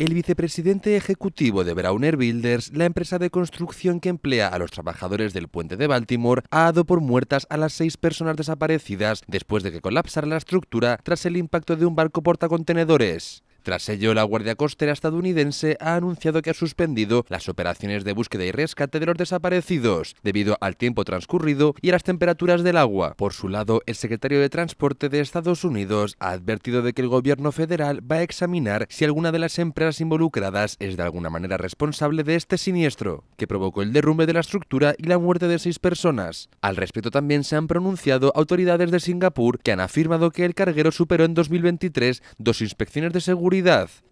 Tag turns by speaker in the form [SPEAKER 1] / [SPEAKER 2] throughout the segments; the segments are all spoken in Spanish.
[SPEAKER 1] El vicepresidente ejecutivo de Browner Builders, la empresa de construcción que emplea a los trabajadores del puente de Baltimore, ha dado por muertas a las seis personas desaparecidas después de que colapsara la estructura tras el impacto de un barco portacontenedores. Tras ello, la Guardia Costera estadounidense ha anunciado que ha suspendido las operaciones de búsqueda y rescate de los desaparecidos, debido al tiempo transcurrido y a las temperaturas del agua. Por su lado, el secretario de Transporte de Estados Unidos ha advertido de que el gobierno federal va a examinar si alguna de las empresas involucradas es de alguna manera responsable de este siniestro, que provocó el derrumbe de la estructura y la muerte de seis personas. Al respecto también se han pronunciado autoridades de Singapur que han afirmado que el carguero superó en 2023 dos inspecciones de seguridad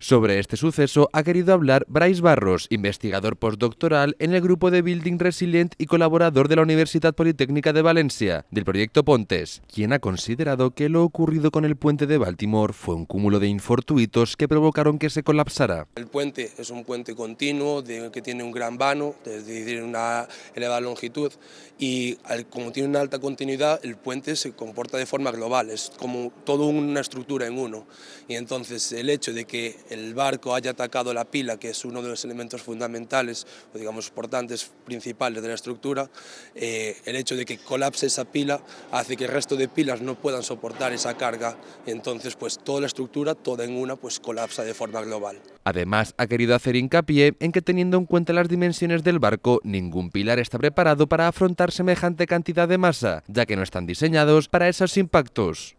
[SPEAKER 1] sobre este suceso ha querido hablar Bryce Barros, investigador postdoctoral en el grupo de Building Resilient y colaborador de la Universidad Politécnica de Valencia, del proyecto Pontes, quien ha considerado que lo ocurrido con el puente de Baltimore fue un cúmulo de infortuitos que provocaron que se colapsara.
[SPEAKER 2] El puente es un puente continuo de, que tiene un gran vano, es decir, una elevada longitud, y como tiene una alta continuidad, el puente se comporta de forma global, es como toda una estructura en uno. Y entonces el hecho de que el barco haya atacado la pila, que es uno de los elementos fundamentales, o digamos, importantes, principales de la estructura, eh, el hecho de que colapse esa pila hace que el resto de pilas no puedan soportar esa carga, entonces pues toda la estructura, toda en una, pues colapsa de forma global.
[SPEAKER 1] Además, ha querido hacer hincapié en que teniendo en cuenta las dimensiones del barco, ningún pilar está preparado para afrontar semejante cantidad de masa, ya que no están diseñados para esos impactos.